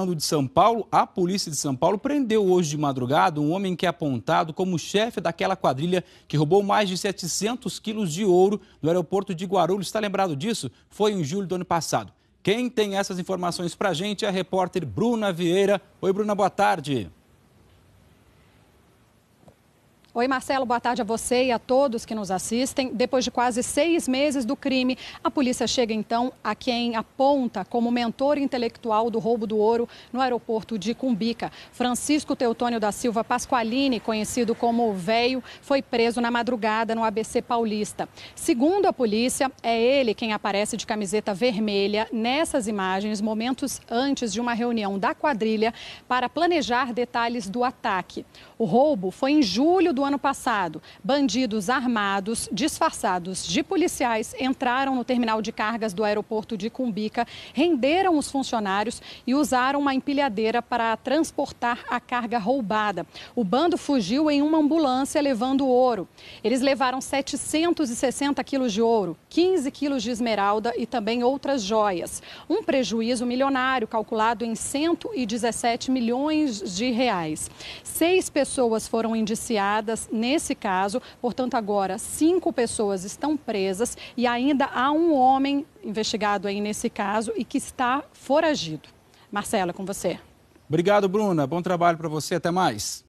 Falando de São Paulo, a polícia de São Paulo prendeu hoje de madrugada um homem que é apontado como chefe daquela quadrilha que roubou mais de 700 quilos de ouro no aeroporto de Guarulhos. Está lembrado disso? Foi em julho do ano passado. Quem tem essas informações para a gente é a repórter Bruna Vieira. Oi, Bruna, boa tarde. Oi, Marcelo, boa tarde a você e a todos que nos assistem. Depois de quase seis meses do crime, a polícia chega então a quem aponta como mentor intelectual do roubo do ouro no aeroporto de Cumbica. Francisco Teutônio da Silva Pasqualini, conhecido como Véio, foi preso na madrugada no ABC Paulista. Segundo a polícia, é ele quem aparece de camiseta vermelha nessas imagens, momentos antes de uma reunião da quadrilha para planejar detalhes do ataque. O roubo foi em julho do do ano passado, bandidos armados, disfarçados de policiais, entraram no terminal de cargas do aeroporto de Cumbica, renderam os funcionários e usaram uma empilhadeira para transportar a carga roubada. O bando fugiu em uma ambulância levando ouro. Eles levaram 760 quilos de ouro, 15 quilos de esmeralda e também outras joias. Um prejuízo milionário calculado em 117 milhões de reais. Seis pessoas foram indiciadas investigadas nesse caso. Portanto, agora cinco pessoas estão presas e ainda há um homem investigado aí nesse caso e que está foragido. Marcela, com você. Obrigado, Bruna. Bom trabalho para você. Até mais.